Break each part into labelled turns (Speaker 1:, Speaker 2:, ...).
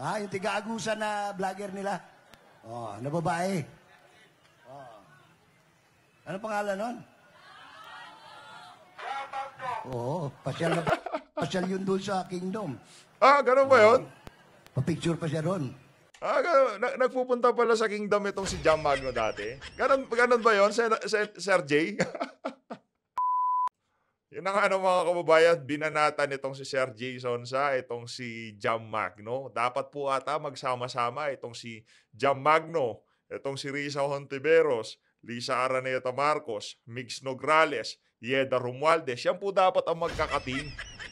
Speaker 1: Ha? Ah, yung tiga na vlogger nila. Oh, na ano babae. Oh. Ano pangalan nun? Oo, oh, pasyal na pasyal yun doon sa kingdom. Ah, ganun ba yun? Oh, papicture pa siya ron.
Speaker 2: Ah, ganun, na, nagpupunta pala sa kingdom itong si Jam Magno dati. Ganun, ganun ba yun, Sir, Sir, Sir Jay? Yun ang ano mga kababayan, binanatan itong si Sir Jason sa itong si Jam Magno. Dapat po ata magsama-sama itong si Jam Magno, itong si Risa Hontiveros, Lisa Araneta Marcos, Mix Nograles, Yeda Romualdez. Yan po dapat ang magkakatim.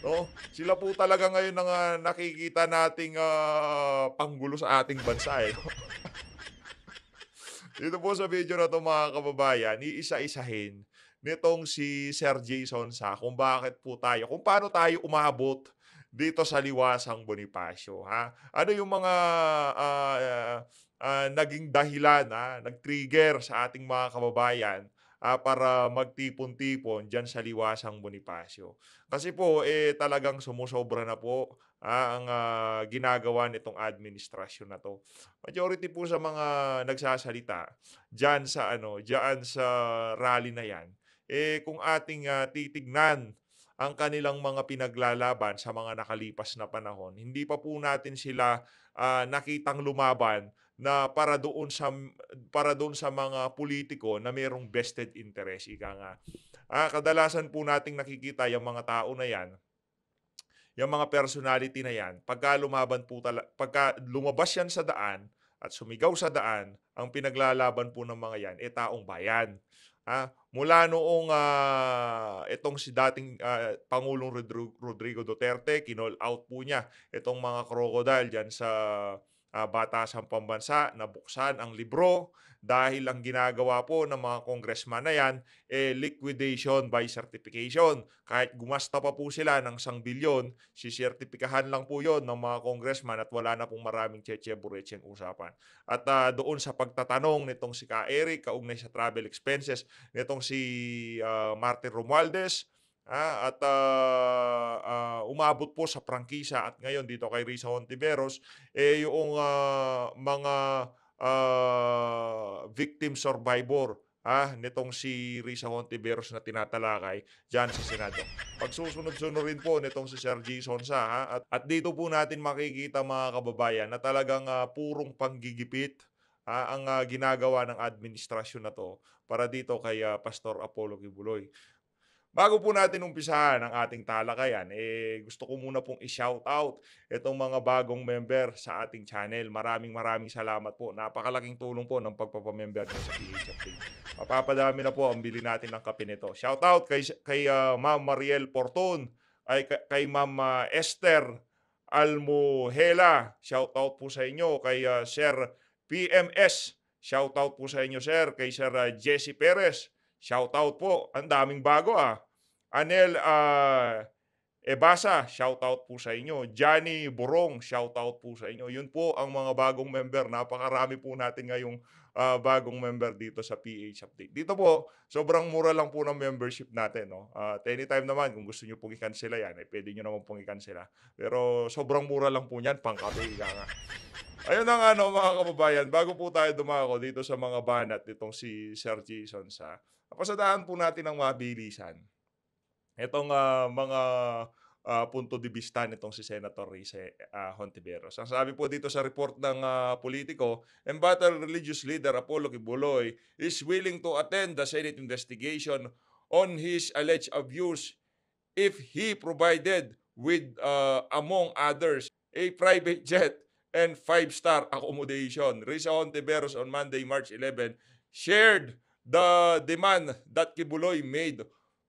Speaker 2: No? Sila po talaga ngayon ang uh, nakikita nating uh, panggulo sa ating bansa. Eh. Dito po sa video na to mga kababayan, iisa-isahin nitong si Sir Jason sa kung bakit po tayo, kung paano tayo umabot dito sa liwasang Bonifacio. Ha? Ano yung mga uh, uh, uh, naging dahilan, ha? nag-trigger sa ating mga kababayan uh, para magtipon-tipon dyan sa liwasang Bonifacio. Kasi po, eh, talagang sumusobra na po ah, ang uh, ginagawa nitong administrasyon na to. Majority po sa mga nagsasalita diyan sa ano, diyan sa rally na 'yan eh, kung ating uh, titignan ang kanilang mga pinaglalaban sa mga nakalipas na panahon, hindi pa po natin sila uh, nakitang lumaban na para doon sa para doon sa mga politiko na mayroong vested interest ika nga. Ah, kadalasan po nating nakikita yung mga tao na yan yung mga personality na yan, pagka lumaban po tala, pagka lumabas yan sa daan at sumigaw sa daan, ang pinaglalaban po ng mga yan, e eh, taong bayan. Ha? Mula noong uh, itong si dating uh, Pangulong Rodrigo Duterte, kinol out po niya itong mga crocodile dyan sa uh, ah, batasang pambansa na buksan ang libro dahil ang ginagawa po ng mga congressman na yan eh liquidation by certification. Kahit gumasta pa po sila ng 1 bilyon, sisertipikahan lang po yon ng mga congressman at wala na pong maraming cheche buretseng usapan. At uh, doon sa pagtatanong nitong si Ka Eric kaugnay sa travel expenses nitong si uh, Martin Romualdez, Ah, at uh, uh, umabot po sa prangkisa at ngayon dito kay Risa Hontiveros, eh, yung uh, mga uh, victim survivor ah, nitong si Risa Hontiveros na tinatalakay dyan sa Senado. Pagsusunod-sunod rin po nitong si Sir Jason sa ha? At, at dito po natin makikita mga kababayan na talagang uh, purong panggigipit ah, ang uh, ginagawa ng administrasyon na to para dito kay uh, Pastor Apollo Kibuloy. Bago po natin umpisahan ang ating talakayan, eh, gusto ko muna pong i-shout out itong mga bagong member sa ating channel. Maraming maraming salamat po. Napakalaking tulong po ng pagpapamember ko sa PHFT. Mapapadami na po ang bili natin ng kape nito. Shout out kay, kay uh, Ma'am Mariel Porton, ay, kay, kay Ma'am uh, Esther Almuhela. Shout out po sa inyo kay uh, Sir PMS. Shout out po sa inyo, Sir. Kay Sir uh, Jesse Perez. Shout out po. Ang daming bago ah. Anel uh, Ebasa, shout out po sa inyo. Johnny Burong, shout out po sa inyo. Yun po ang mga bagong member. Napakarami po natin ngayong uh, bagong member dito sa PH Update. Dito po, sobrang mura lang po ng membership natin. No? Uh, anytime naman, kung gusto nyo pong i cancel yan, eh, pwede nyo naman pong i cancel Pero sobrang mura lang po niyan, pangkape, ika nga. Ayun ang ano mga kababayan, bago po tayo dumako dito sa mga banat nitong si Sir Jason sa Pasadaan po natin ang mabilisan. Itong uh, mga uh, punto de vista nitong si Senator Rice uh, Hontiveros. Ang sabi po dito sa report ng uh, politiko, embattled religious leader Apollo Kibuloy is willing to attend the Senate investigation on his alleged abuse if he provided with, uh, among others, a private jet and five-star accommodation. Rice Hontiveros on Monday, March 11, shared the demand that Kibuloy made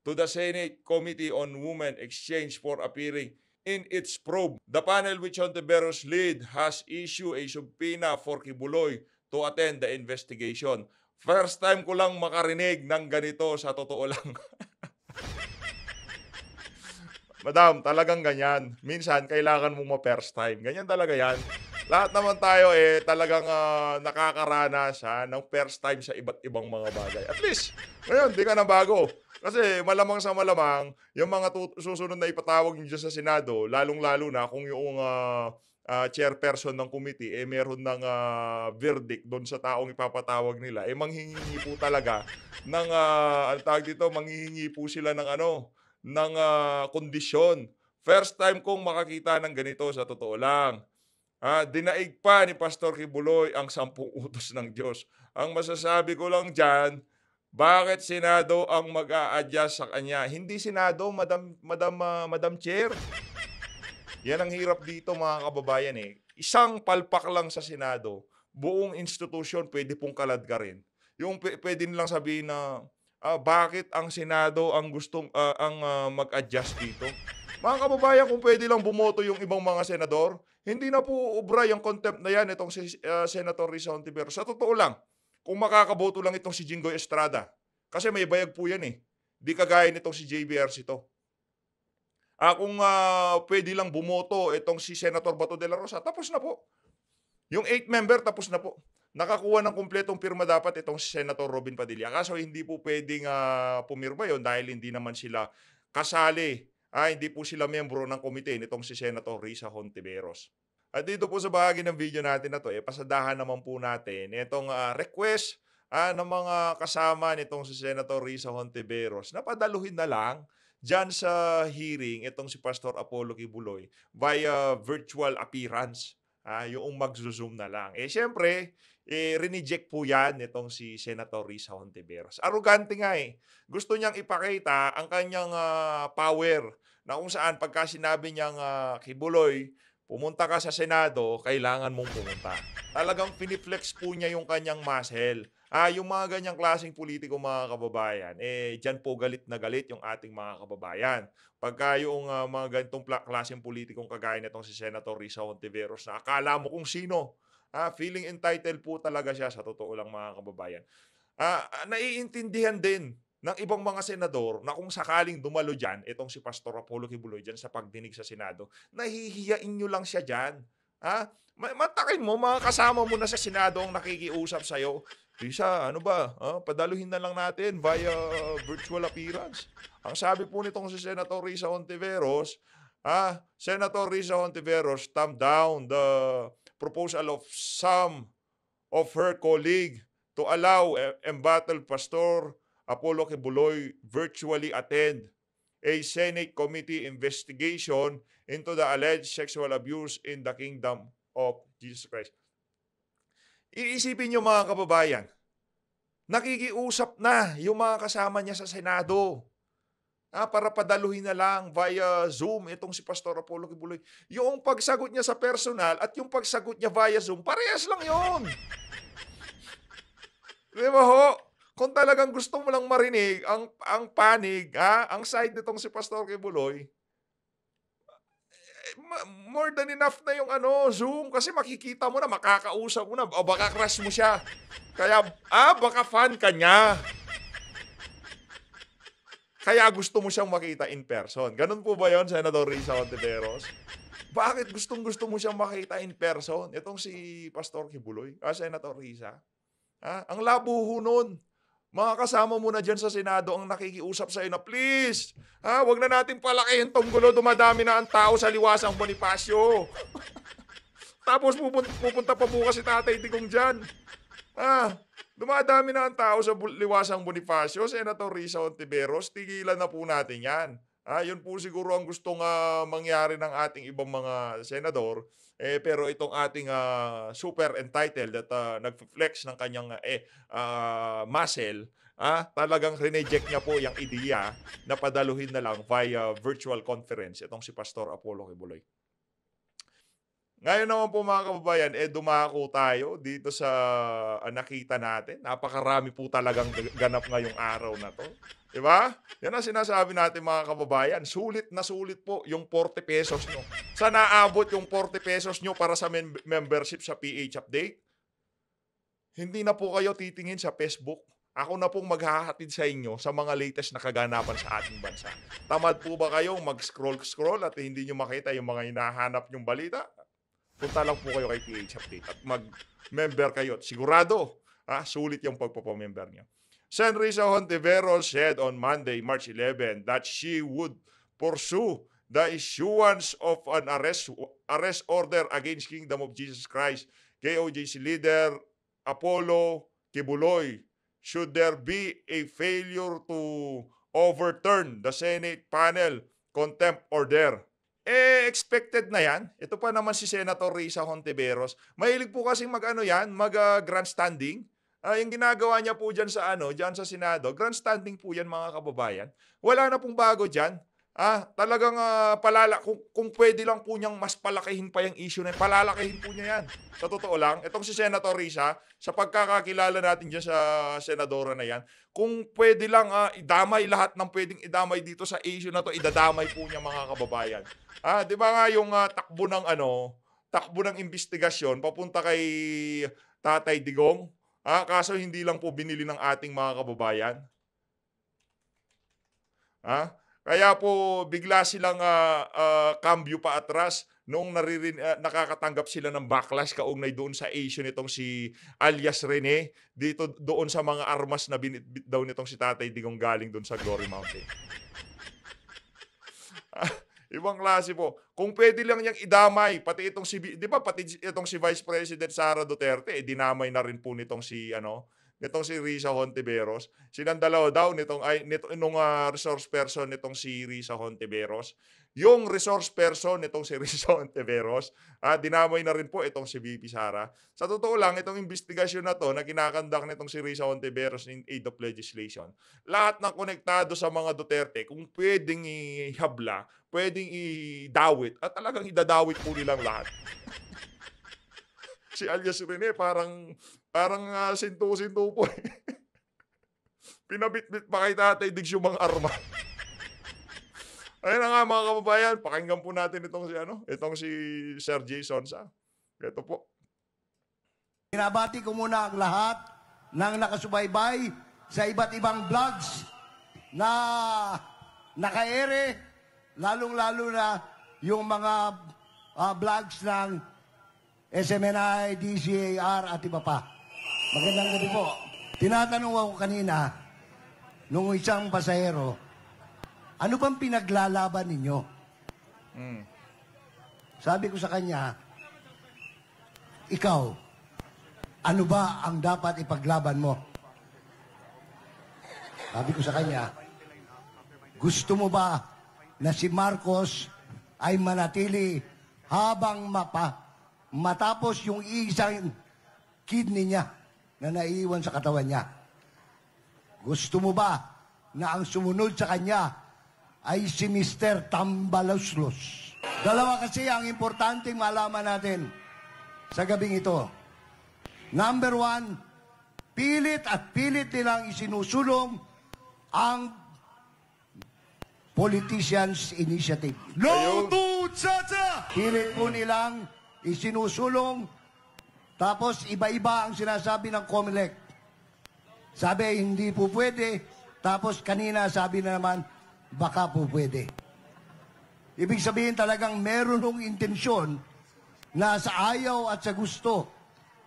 Speaker 2: to the Senate Committee on Women Exchange for appearing in its probe. The panel which Ontiveros lead has issued a subpoena for Kibuloy to attend the investigation. First time ko lang makarinig ng ganito sa totoo lang. Madam, talagang ganyan. Minsan, kailangan mong ma-first time. Ganyan talaga yan lahat naman tayo eh talagang uh, ah, nakakaranas ha ng first time sa iba't ibang mga bagay. At least, ngayon, di ka na bago. Kasi malamang sa malamang, yung mga susunod na ipatawag nyo sa Senado, lalong-lalo na kung yung uh, uh, chairperson ng committee, eh meron ng uh, verdict doon sa taong ipapatawag nila, eh manghihingi po talaga ng, uh, ano tawag dito, manghihingi po sila ng ano, ng uh, kondisyon. First time kong makakita ng ganito, sa totoo lang. Ah, dinaig pa ni Pastor Kibuloy ang sampung utos ng Diyos. Ang masasabi ko lang dyan, bakit Senado ang mag a sa kanya? Hindi Senado, Madam, Madam, uh, Madam Chair. Yan ang hirap dito mga kababayan eh. Isang palpak lang sa Senado, buong institusyon pwede pong kalad rin. Yung pwede nilang sabihin na, ah, bakit ang Senado ang gustong uh, ang uh, mag-adjust dito? Mga kababayan, kung pwede lang bumoto yung ibang mga senador, hindi na po ubra yung contempt na yan itong si uh, Senator Rizal Tiberos. Sa totoo lang, kung makakaboto lang itong si Jingoy Estrada, kasi may bayag po yan eh. Di kagaya nitong si JBR ito. Ah, kung uh, pwede lang bumoto itong si Senator Bato de la Rosa, tapos na po. Yung 8 member, tapos na po. Nakakuha ng kumpletong pirma dapat itong si Senator Robin Padilla. Kaso hindi po pwedeng uh, pumirma yon dahil hindi naman sila kasali Ah, hindi po sila membro ng komite nitong si Senator Risa Hontiveros. At dito po sa bahagi ng video natin na to, eh, pasadahan naman po natin itong uh, request uh, ng mga kasama nitong si Senator Risa Hontiveros na padaluhin na lang dyan sa hearing itong si Pastor Apollo Kibuloy via virtual appearance. Ah, yung magzo-zoom na lang. Eh syempre, eh, rineject po yan nitong si Senator Risa Hontiveros. Arugante nga eh. Gusto niyang ipakita ang kanyang uh, power na kung saan pagka sinabi niyang uh, kibuloy, Pumunta ka sa Senado, kailangan mong pumunta. Talagang piniflex po niya yung kanyang muscle. Ah, yung mga ganyang klaseng politiko mga kababayan, eh diyan po galit na galit yung ating mga kababayan. Pagka yung uh, mga ganitong klaseng politikong kagaya nitong si Senator Risa Ontiveros na akala mo kung sino, ah, feeling entitled po talaga siya sa totoo lang mga kababayan. Ah, naiintindihan din ng ibang mga senador na kung sakaling dumalo dyan, itong si Pastor Apollo Kibuloy dyan sa pagdinig sa Senado, nahihiyain nyo lang siya dyan. Ha? Matakin mo, mga kasama mo na sa Senado ang nakikiusap sa'yo. Risa, ano ba? Ha? Padaluhin na lang natin via virtual appearance. Ang sabi po nitong si Senator Risa Ontiveros, ha? Senator Risa Ontiveros thumb down the proposal of some of her colleague to allow eh, embattled pastor Apollo Kibuloy virtually attend a Senate committee investigation into the alleged sexual abuse in the kingdom of Jesus Christ. Iisipin niyo mga kababayan, nakikiusap na yung mga kasama niya sa Senado ah, para padaluhin na lang via Zoom itong si Pastor Apollo Kibuloy. Yung pagsagot niya sa personal at yung pagsagot niya via Zoom, parehas lang yun. Di ba ho? Kung talagang gusto mo lang marinig ang, ang panig, ha, ang side nitong si Pastor Kibuloy, eh, more than enough na yung ano, Zoom. Kasi makikita mo na, makakausap mo na. O baka crush mo siya. Kaya, ah, baka fan ka niya. Kaya gusto mo siyang makita in person. Ganun po ba yon Senator Risa Ontiveros? Bakit gustong gusto mo siyang makita in person? Itong si Pastor Kibuloy, ah, Senator Risa. Ah, ang labuho ho nun. Mga kasama mo na dyan sa Senado ang nakikiusap sa'yo na please, ha, wag na natin palakihin tong gulo, dumadami na ang tao sa liwasang Bonifacio. Tapos pupunta, pupunta pa bukas si Tatay Digong dyan. Ah, dumadami na ang tao sa liwasang Bonifacio, Senator Risa Ontiveros, tigilan na po natin yan. Ah, yun po siguro ang gustong uh, mangyari ng ating ibang mga senador eh, pero itong ating uh, super entitled at uh, nag-flex ng kanyang eh, uh, muscle, ah, talagang rineject niya po yung ideya na padaluhin na lang via virtual conference itong si Pastor Apollo Kibuloy. Ngayon naman po mga kababayan, eh dumako tayo dito sa uh, nakita natin. Napakarami po talagang ganap ngayong araw na to. Diba? Yan ang sinasabi natin mga kababayan. Sulit na sulit po yung 40 pesos nyo. Sa naabot yung 40 pesos nyo para sa mem- membership sa PH Update, hindi na po kayo titingin sa Facebook. Ako na pong maghahatid sa inyo sa mga latest na kaganapan sa ating bansa. Tamad po ba kayong mag-scroll-scroll at hindi nyo makita yung mga hinahanap nyong balita? punta lang po kayo kay PH Update at mag-member kayo. sigurado, ah, sulit yung pagpapamember niya. Senrisa Hontiveros said on Monday, March 11, that she would pursue the issuance of an arrest, arrest order against Kingdom of Jesus Christ, KOJC leader Apollo Kibuloy, should there be a failure to overturn the Senate panel contempt order. Eh, expected na yan. Ito pa naman si Senator Risa Hontiveros. Mahilig po kasi mag-ano yan, mag-grandstanding. Ah, uh, ah, Uh, yung ginagawa niya po dyan sa ano, dyan sa Senado, grandstanding po yan mga kababayan. Wala na pong bago dyan. Ah, talagang uh, palala kung, kung pwede lang po niyang mas palakihin pa yung issue na yun, palalakihin po niya yan. Sa totoo lang, itong si Senator Risa, sa pagkakakilala natin diyan sa senadora na yan, kung pwede lang uh, idamay lahat ng pwedeng idamay dito sa issue na to, idadamay po niya mga kababayan. Ah, 'di ba nga yung uh, takbo ng ano, takbo ng investigasyon papunta kay Tatay Digong? Ah, kaso hindi lang po binili ng ating mga kababayan. Ah, kaya po bigla silang uh, uh, pa atras noong naririn, uh, ah, nakakatanggap sila ng backlash kaugnay doon sa issue nitong si alias Rene dito doon sa mga armas na binit daw nitong si Tatay Digong galing doon sa Glory Mountain. Ibang klase po. Kung pwede lang niyang idamay, pati itong si, di ba, pati itong si Vice President Sara Duterte, eh, dinamay na rin po nitong si, ano, nitong si Risa Hontiveros. Silang dalawa daw nitong ay nitong nung, uh, resource person nitong si Risa Hontiveros. Yung resource person nitong si Risa Hontiveros, uh, ah, dinamay na rin po itong si VP Sara. Sa totoo lang, itong investigasyon na to na kinakandak nitong si Risa Hontiveros in aid of legislation, lahat ng konektado sa mga Duterte, kung pwedeng ihabla, pwedeng idawit, at talagang idadawit po nilang lahat. si Alias Rene parang Parang uh, ah, sinto-sinto po eh. Pinabitbit pa kay tatay digs yung mga arma. Ayun na nga mga kababayan, pakinggan po natin itong si ano, itong si Sir Jason sa. Ito po. Binabati ko
Speaker 1: muna ang lahat
Speaker 2: ng nakasubaybay
Speaker 1: sa iba't ibang vlogs na nakaere, lalong-lalo na yung mga uh, vlogs ng SMNI, DCAR at iba pa. Magandang gabi po. Tinatanong ako kanina, nung isang pasahero, ano bang pinaglalaban ninyo? Mm. Sabi ko sa kanya, ikaw, ano ba ang dapat ipaglaban mo? Sabi ko sa kanya, gusto mo ba na si Marcos ay manatili habang mapa matapos yung isang kidney niya? na naiiwan sa katawan niya. Gusto mo ba na ang sumunod sa kanya ay si Mr. Tambaluslos? Dalawa kasi ang importanteng malaman natin sa gabing ito. Number one, pilit at pilit nilang isinusulong ang Politicians Initiative. No to Chacha! Pilit po nilang isinusulong tapos iba-iba ang sinasabi ng COMELEC. Sabi hindi po pwede, tapos kanina sabi na naman baka po pwede. Ibig sabihin talagang meron hong intensyon na sa ayaw at sa gusto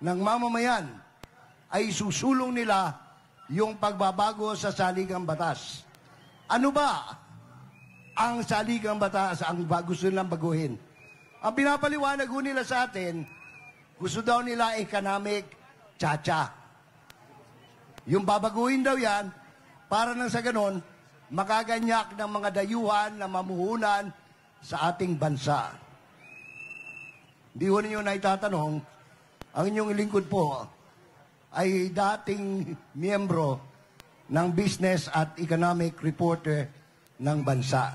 Speaker 1: ng mamamayan ay susulong nila yung pagbabago sa saligang batas. Ano ba ang saligang batas ang gusto nilang baguhin? Ang pinapaliwanag nila sa atin gusto daw nila economic cha-cha. Yung babaguhin daw yan, para nang sa ganun, makaganyak ng mga dayuhan na mamuhunan sa ating bansa. Hindi ko ninyo naitatanong, ang inyong lingkod po ay dating miyembro ng Business at Economic Reporter ng bansa.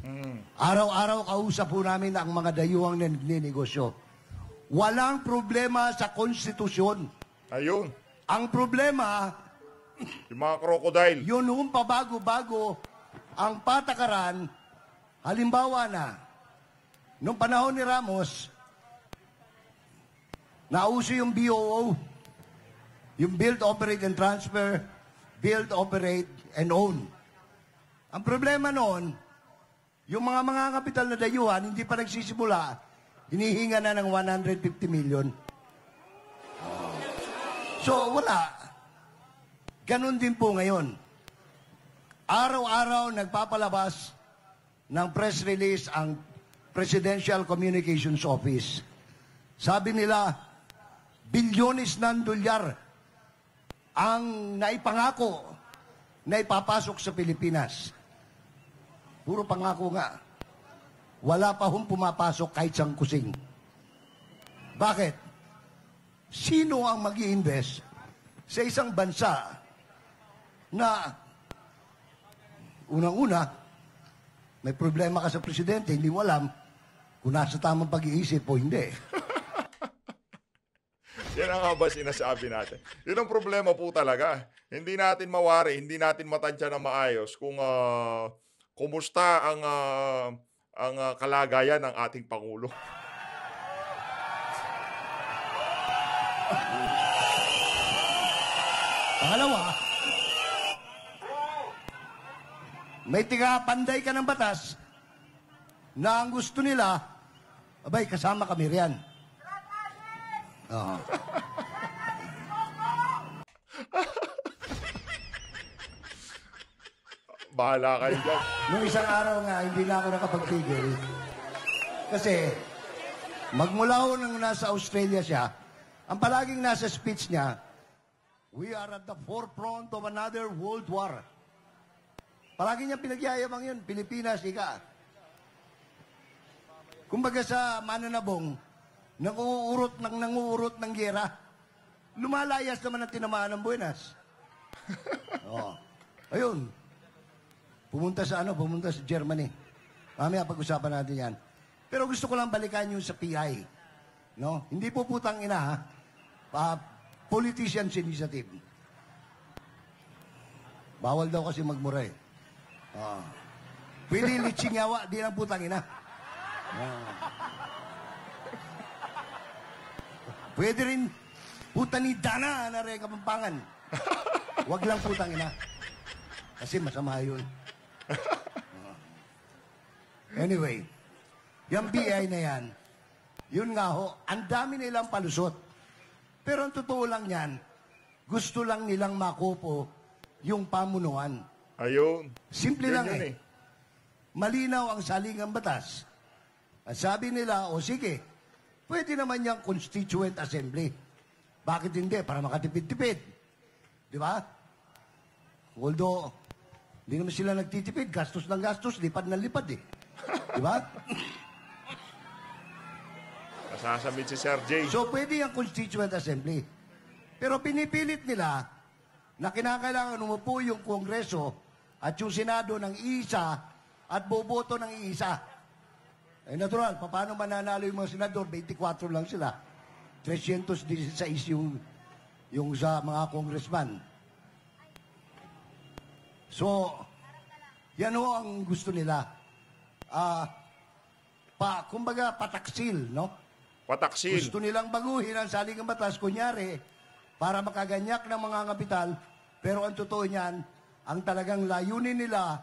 Speaker 1: Hmm. Araw-araw kausap po namin ang mga dayuhang ninegosyo. Walang problema sa konstitusyon. Ayun. Ang problema, yung mga crocodile. Yun hong pabago-bago ang patakaran. Halimbawa na, noong panahon ni Ramos, nauso yung BOO, yung build, operate, and transfer, build, operate, and own. Ang problema noon, yung mga mga kapital na dayuhan, hindi pa nagsisimula, Hinihinga na ng 150 million. Oh. So, wala. Ganun din po ngayon. Araw-araw nagpapalabas ng press release ang Presidential Communications Office. Sabi nila, bilyones ng dolyar ang naipangako na ipapasok sa Pilipinas. Puro pangako nga wala pa hong pumapasok kahit sang kusing. Bakit? Sino ang mag invest sa isang bansa na unang-una, may problema ka sa presidente, hindi mo alam kung nasa tamang pag-iisip o hindi.
Speaker 2: Yan ang haba sinasabi natin. Yun ang problema po talaga. Hindi natin mawari, hindi natin matansya na maayos kung uh, kumusta ang uh, ang ah, kalagayan ng ating Pangulo.
Speaker 1: Pangalawa, may tiga-panday ka ng batas na ang gusto nila, abay, kasama kami riyan. Oo. Uh-huh.
Speaker 2: Bahala kayo dyan.
Speaker 1: Nung isang araw nga, hindi na ako nakapagtigil. Kasi, magmula ko nung nasa Australia siya, ang palaging nasa speech niya, We are at the forefront of another world war. Palagi niya pinagyayabang yun, Pilipinas, ika. Kumbaga sa mananabong, nanguurot ng nanguurot ng gera, lumalayas naman ang tinamaan ng Buenas. oh. Ayun. Pumunta sa ano, pumunta sa Germany. Mamaya pag-usapan natin yan. Pero gusto ko lang balikan yung sa PI. No? Hindi po putang ina, ha? Uh, politician's initiative. Bawal daw kasi magmura eh. Uh, pwede litsing yawa, di lang putang ina. Uh, pwede rin puta ni Dana na rega kapampangan. Huwag lang putang ina. Kasi masama yun. anyway, yung BI na yan, yun nga ho, ang dami nilang palusot. Pero ang totoo lang yan, gusto lang nilang makupo yung pamunuan. Ayun. Simple yun lang yun eh. eh. Malinaw ang salingang batas. At sabi nila, o sige, pwede naman yung Constituent Assembly. Bakit hindi? Para makatipid-tipid. Di ba? Although, hindi naman sila nagtitipid. Gastos ng gastos, lipad ng lipad eh. Di ba?
Speaker 2: Masasabit si Sir Jay. So
Speaker 1: pwede yung Constituent Assembly. Pero pinipilit nila na kinakailangan umupo yung Kongreso at yung Senado ng isa at boboto ng iisa. Eh natural, paano mananalo yung mga senador? 24 lang sila. 316 yung, yung sa mga congressman. So, yan ho ang gusto nila. Ah, pa, kumbaga pataksil, no? Pataksil. Gusto nilang baguhin ang saligang batas, kunyari, para makaganyak ng mga kapital. Pero ang totoo niyan, ang talagang layunin nila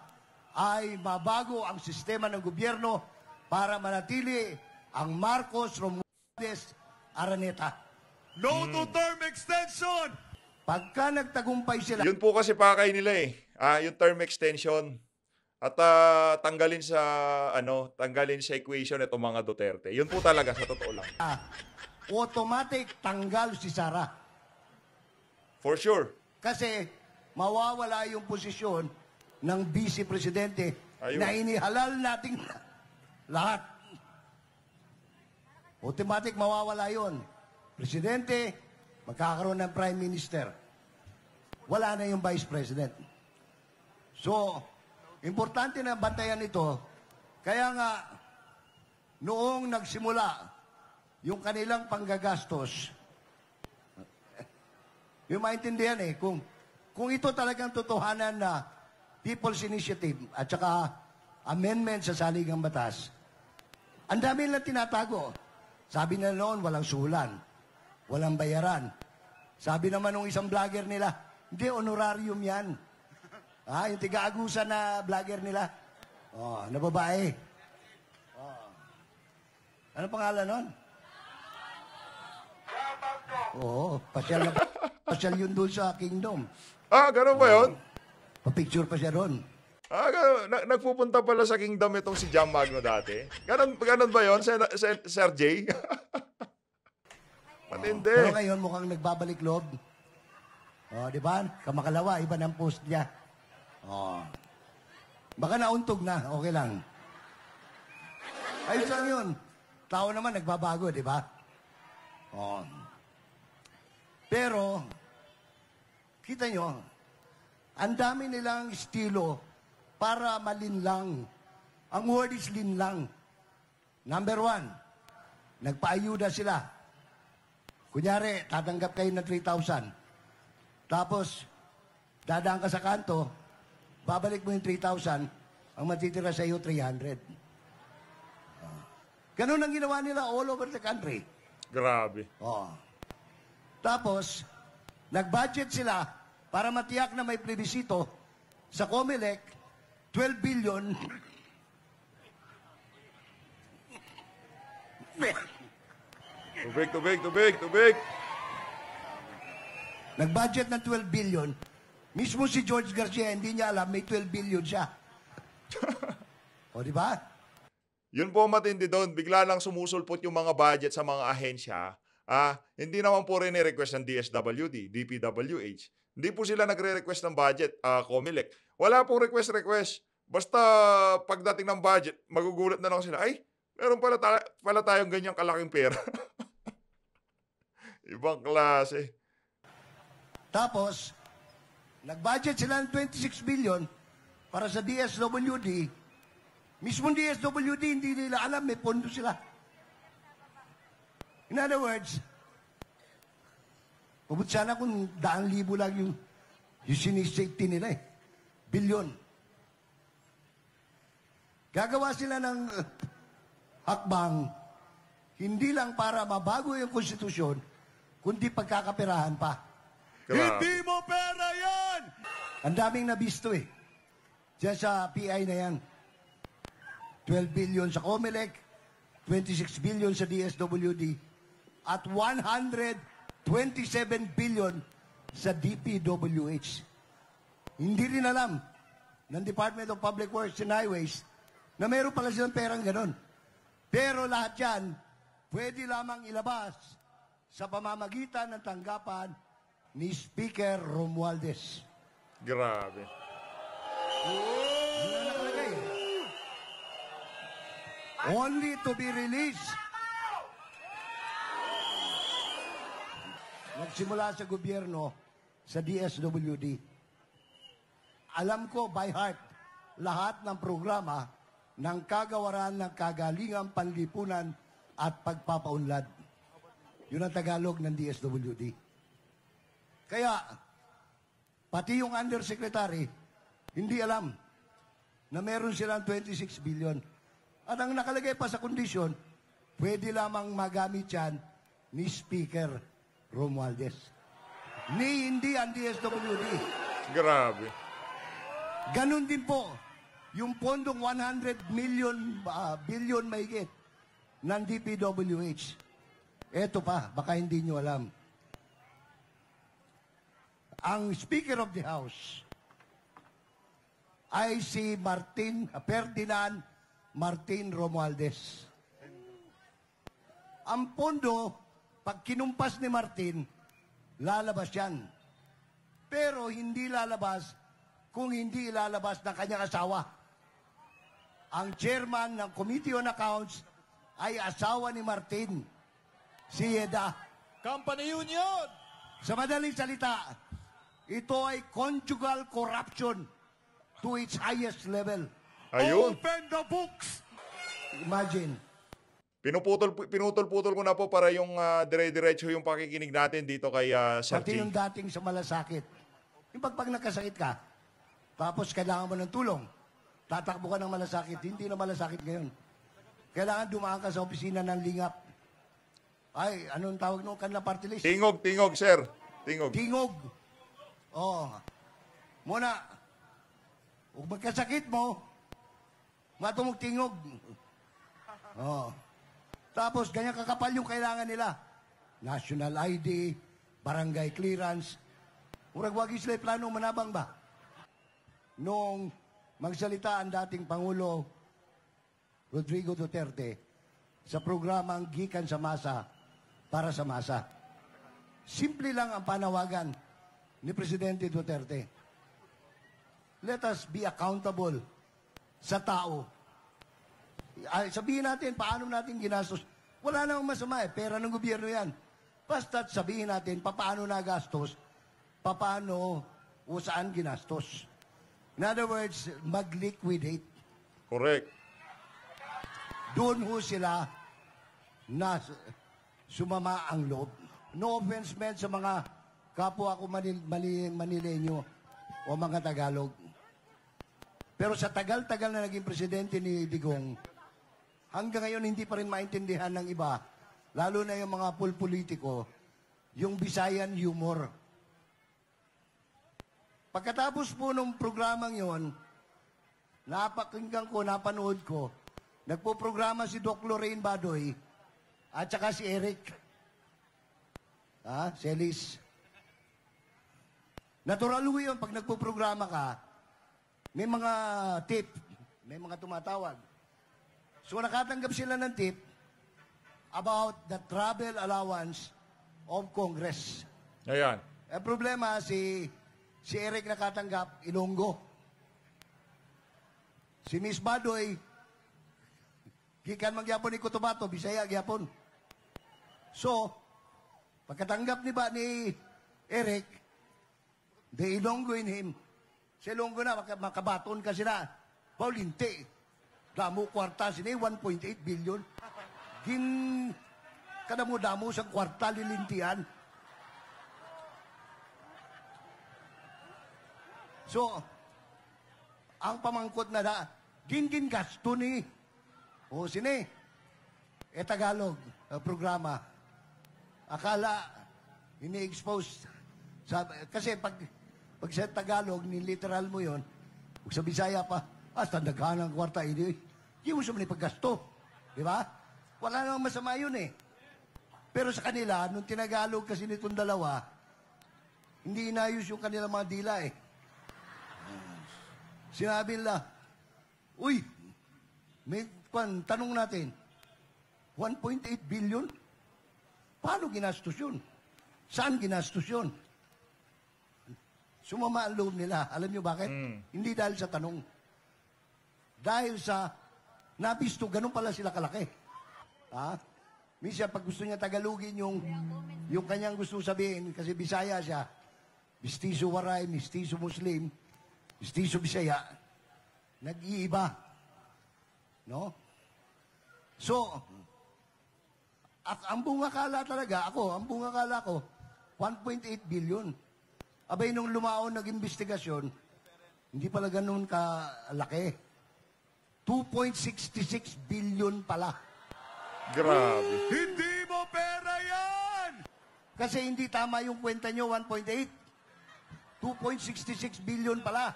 Speaker 1: ay mabago ang sistema ng gobyerno para manatili ang Marcos Romualdez Araneta. No to hmm. term extension! Pagka nagtagumpay sila...
Speaker 2: Yun po kasi pakay nila eh uh, yung term extension at uh, tanggalin sa ano, tanggalin sa equation itong mga Duterte. Yun po talaga sa totoo lang.
Speaker 1: Ah, automatic tanggal si Sara. For sure. Kasi mawawala yung posisyon ng vice presidente Ayun. na inihalal nating lahat. Automatic mawawala yon. Presidente, magkakaroon ng prime minister. Wala na yung vice president. So, importante na bantayan ito. Kaya nga, noong nagsimula yung kanilang panggagastos, may maintindihan eh, kung, kung ito talagang totohanan na People's Initiative at saka amendment sa saligang batas, ang dami lang tinatago. Sabi na noon, walang sulan, walang bayaran. Sabi naman ng isang vlogger nila, hindi, honorarium yan. Ha? Ah, yung tiga na vlogger nila. Oh, na ano babae. Oh. Ano pangalan nun? Oo, oh, pasyal na pasyal yun doon sa kingdom. Ah, ganun ba yun? Oh, papicture pa siya ron.
Speaker 2: Ah, ganun, na, nagpupunta pala sa kingdom itong si Jam Magno dati. Ganun, ganun ba yun, Sir, Sir, Sir Jay? Matindi. Oh, pero ngayon
Speaker 1: mukhang nagbabalik loob. Oh, di ba? Kamakalawa, iba ng post niya. Oh. Baka nauntog na, okay lang. Ayos lang yun. Tao naman nagbabago, di ba? Oh. Pero, kita nyo, ang dami nilang estilo para malinlang. Ang word is linlang. Number one, nagpaayuda sila. Kunyari, tatanggap kayo ng 3,000. Tapos, dadaan ka sa kanto, Babalik mo yung 3,000, ang matitira sa iyo, 300. Ah. Ganun ang ginawa nila all over the country.
Speaker 2: Grabe. Oo. Ah.
Speaker 1: Tapos, nag-budget sila para matiyak na may plebisito sa COMELEC, 12 billion.
Speaker 2: big, tubig, big, tubig, big.
Speaker 1: Nag-budget ng 12 billion. Mismo si George Garcia, hindi niya alam, may 12 billion siya.
Speaker 2: o, di ba? Yun po matindi doon. Bigla lang sumusulpot yung mga budget sa mga ahensya. Ah, hindi naman po rin request ng DSWD, DPWH. Hindi po sila nagre-request ng budget, ah, COMELEC. Wala pong request-request. Basta pagdating ng budget, magugulat na lang sila, ay, meron pala, ta- pala tayong ganyang kalaking pera. Ibang klase. Tapos, Nag-budget sila
Speaker 1: ng 26 billion para sa DSWD. Mismo DSWD, hindi nila alam, may pondo sila. In other words, mabut sana kung daan libo lang yung, yung sinisafety nila eh. Bilyon. Gagawa sila ng uh, hakbang, hindi lang para mabago yung konstitusyon, kundi pagkakapirahan pa. Grabe. Hindi mo pera yan! Ang daming nabisto eh. Diyan sa PI na yan. 12 billion sa Comelec, 26 billion sa DSWD, at 127 billion sa DPWH. Hindi rin alam ng Department of Public Works and Highways na meron pala silang perang ganon. Pero lahat yan, pwede lamang ilabas sa pamamagitan ng tanggapan ni Speaker Romualdez. Grabe. Only to be released. Nagsimula sa gobyerno, sa DSWD. Alam ko by heart lahat ng programa ng kagawaran ng kagalingang panlipunan at pagpapaunlad. Yun ang Tagalog ng DSWD. Kaya, pati yung undersecretary, hindi alam na meron silang 26 billion. At ang nakalagay pa sa kondisyon, pwede lamang magamit yan ni Speaker Romualdez. Ni hindi ang DSWD. Grabe. Ganun din po, yung pondong 100 million, uh, billion mahigit ng DPWH. Eto pa, baka hindi nyo alam ang Speaker of the House ay si Martin Ferdinand Martin Romualdez. Ang pondo, pag kinumpas ni Martin, lalabas yan. Pero hindi lalabas kung hindi lalabas ng kanyang asawa. Ang chairman ng Committee on Accounts ay asawa ni Martin, si Yeda. Company Union! Sa madaling salita, ito ay conjugal
Speaker 2: corruption to its highest level. Ayun. Open the books! Imagine. Pinuputol, pinutol-putol ko na po para yung uh, dire-diretso yung pakikinig natin dito kay uh, Sir Pati G. yung
Speaker 1: dating sa malasakit. Yung pag, pag nakasakit ka, tapos kailangan mo ng tulong, tatakbo ka ng malasakit, hindi na malasakit ngayon. Kailangan dumaan ka sa opisina ng lingap. Ay, anong tawag nung kanila party
Speaker 2: list? Tingog, tingog, sir. Tingog. Tingog.
Speaker 1: Oo. Muna, kung magkasakit mo, matumog tingog. Oo. Tapos, ganyan kakapal yung kailangan nila. National ID, barangay clearance. Murag wagi sila plano manabang ba? Noong magsalita ang dating Pangulo Rodrigo Duterte sa programang Gikan sa Masa para sa Masa. Simple lang ang panawagan ni Presidente Duterte. Let us be accountable sa tao. Ay, sabihin natin, paano natin ginastos? Wala namang masama eh, pera ng gobyerno yan. Basta't sabihin natin, paano nagastos, paano o saan ginastos. In other words, mag-liquidate. Correct. Doon ho sila na sumama ang loob. No offense meant sa mga kapwa ko Manil, Manil, Manilenyo o mga Tagalog. Pero sa tagal-tagal na naging presidente ni Digong, hanggang ngayon hindi pa rin maintindihan ng iba, lalo na yung mga pulpolitiko, yung Visayan humor. Pagkatapos po nung programang yon, napakinggan ko, napanood ko, nagpo-programa si Doc Lorraine Badoy at saka si Eric. Ha? Ah, Celis. Natural ho yun. Pag nagpo-programa ka, may mga tip, may mga tumatawag. So nakatanggap sila ng tip about the travel allowance of Congress. Ayan. Ang problema, si, si Eric nakatanggap, Ilonggo. Si Miss Badoy, gikan magyapon ni Cotabato, Bisaya, gyapon. So, pagkatanggap ni ba ni Eric, They ilongguin him. Si Ilonggo na, makabaton ka sila. Paulinte. Damo kwarta sini, 1.8 billion. Gin, kadamo-damo sa kwarta lilintian. So, ang pamangkot na da, gin-gin gasto ni, o sini, e Tagalog, uh, programa. Akala, ini-expose, sabi, kasi pag pag sa Tagalog, literal mo yon. Pag sa Bisaya pa, ah, tandaghan ang kwarta, hindi, hindi mo sa paggasto. Di ba? Wala namang masama yun eh. Pero sa kanila, nung tinagalog kasi nitong dalawa, hindi inayos yung kanila mga dila eh. Sinabi nila, Uy, may, kwan, tanong natin, 1.8 billion? Paano ginastos yun? Saan ginastos yun? sumama ang loob nila. Alam nyo bakit? Mm. Hindi dahil sa tanong. Dahil sa nabisto, ganun pala sila kalaki. Ha? Minsan, pag gusto niya tagalugin yung, yung kanyang gusto sabihin, kasi Bisaya siya, Bistiso Waray, Bistiso Muslim, Bistiso Bisaya, nag-iiba. No? So, ang bunga kala talaga, ako, ang bunga kala ko, 1.8 billion. Abay, nung lumaon nag-imbestigasyon, hindi pala ganun kalaki. 2.66 billion pala. Grabe.
Speaker 2: Hindi mo pera
Speaker 1: yan! Kasi hindi tama yung kwenta nyo, 1.8. 2.66 billion pala.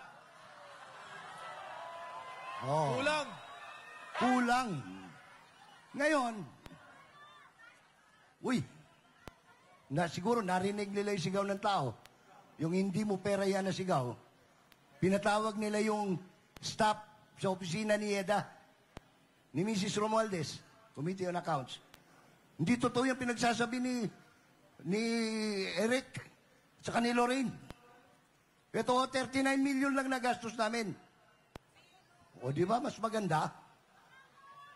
Speaker 1: Oh. Kulang. Kulang. Ngayon, uy, na siguro narinig nila yung sigaw ng tao yung hindi mo pera yan na sigaw, pinatawag nila yung staff sa opisina ni Eda, ni Mrs. Romualdez, Committee on Accounts. Hindi totoo yung pinagsasabi ni, ni Eric sa ni Lorraine. Ito, 39 million lang gastos namin. O, di ba? Mas maganda.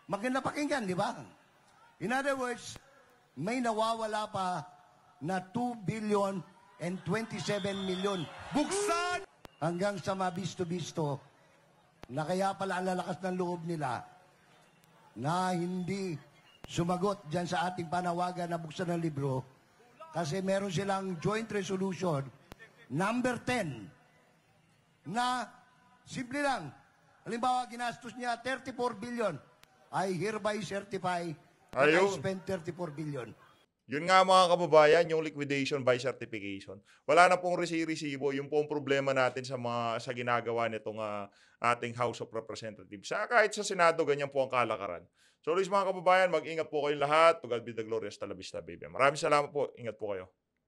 Speaker 1: Maganda pakinggan, di ba? In other words, may nawawala pa na 2 billion and 27 million. Buksan! Hanggang sa mabisto-bisto na kaya pala ang lalakas ng loob nila na hindi sumagot dyan sa ating panawagan na buksan ng libro kasi meron silang joint resolution number 10 na simple lang. Halimbawa, ginastos niya 34 billion. I hereby certify that I spent 34 billion.
Speaker 2: Yun nga mga kababayan, yung liquidation by certification. Wala na pong resi-resibo, yun po ang problema natin sa mga sa ginagawa nitong uh, ating House of Representatives. Sa kahit sa Senado ganyan po ang kalakaran. So, always mga kababayan, mag-ingat po kayong lahat. To God be the glorious talabista baby. Maraming salamat po. Ingat po kayo.